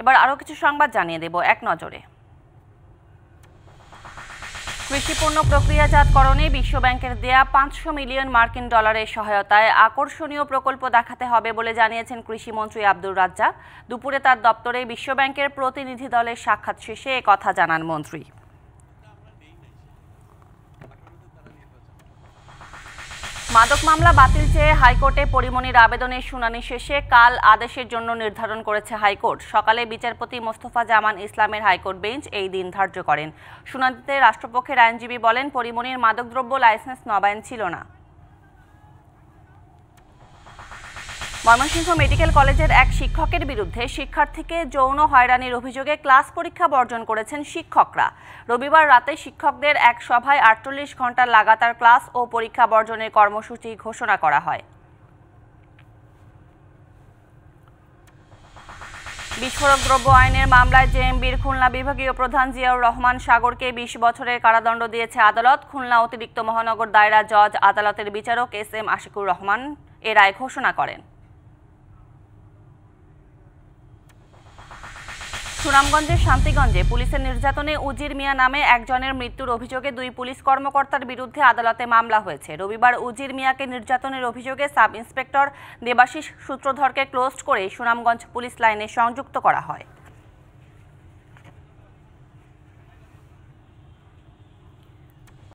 এবার আরও কিছু সংবাদ জানিয়ে দেব এক নজরে কৃষিপণ্য প্রক্রিয়াজাতকরণে বিশ্বব্যাংকের দেয়া পাঁচশো মিলিয়ন মার্কিন ডলারের সহায়তায় আকর্ষণীয় প্রকল্প দেখাতে হবে বলে জানিয়েছেন কৃষিমন্ত্রী আব্দুর রাজ্জাক দুপুরে তার দপ্তরে বিশ্বব্যাংকের প্রতিনিধি দলের সাক্ষাৎ শেষে কথা জানান মন্ত্রী মাদক মামলা বাতিল চেয়ে হাইকোর্টে পরিমণির আবেদনের শুনানি শেষে কাল আদেশের জন্য নির্ধারণ করেছে হাইকোর্ট সকালে বিচারপতি মোস্তফা জামান ইসলামের হাইকোর্ট বেঞ্চ এই দিন ধার্য করেন শুনানিতে রাষ্ট্রপক্ষের আইনজীবী বলেন পরিমনির মাদকদ্রব্য লাইসেন্স নবায়ন ছিল না ময়মনসিংহ মেডিকেল কলেজের এক শিক্ষকের বিরুদ্ধে শিক্ষার্থীকে যৌন হয়রানির অভিযোগে ক্লাস পরীক্ষা বর্জন করেছেন শিক্ষকরা রবিবার রাতে শিক্ষকদের এক সভায় আটচল্লিশ ঘন্টা লাগাতার ক্লাস ও পরীক্ষা বর্জনের কর্মসূচি ঘোষণা করা হয় বিস্ফোরক দ্রব্য আইনের মামলায় জেএমবির খুলনা বিভাগীয় প্রধান জিয়াউর রহমান সাগরকে বিশ বছরের কারাদণ্ড দিয়েছে আদালত খুলনা অতিরিক্ত মহানগর দায়রা জজ আদালতের বিচারক এস এম আশিকুর রহমান এ রায় ঘোষণা করেন সুনামগঞ্জের শান্তিগঞ্জে পুলিশের নির্যাতনে উজির মিয়া নামে একজনের মৃত্যুর অভিযোগে দুই পুলিশ কর্মকর্তার বিরুদ্ধে আদালতে মামলা হয়েছে রবিবার উজির মিয়াকে নির্যাতনের অভিযোগে সাব ইন্সপেক্টর দেবাশিস সূত্রধরকে ক্লোজ করে সুনামগঞ্জ পুলিশ লাইনে সংযুক্ত করা হয়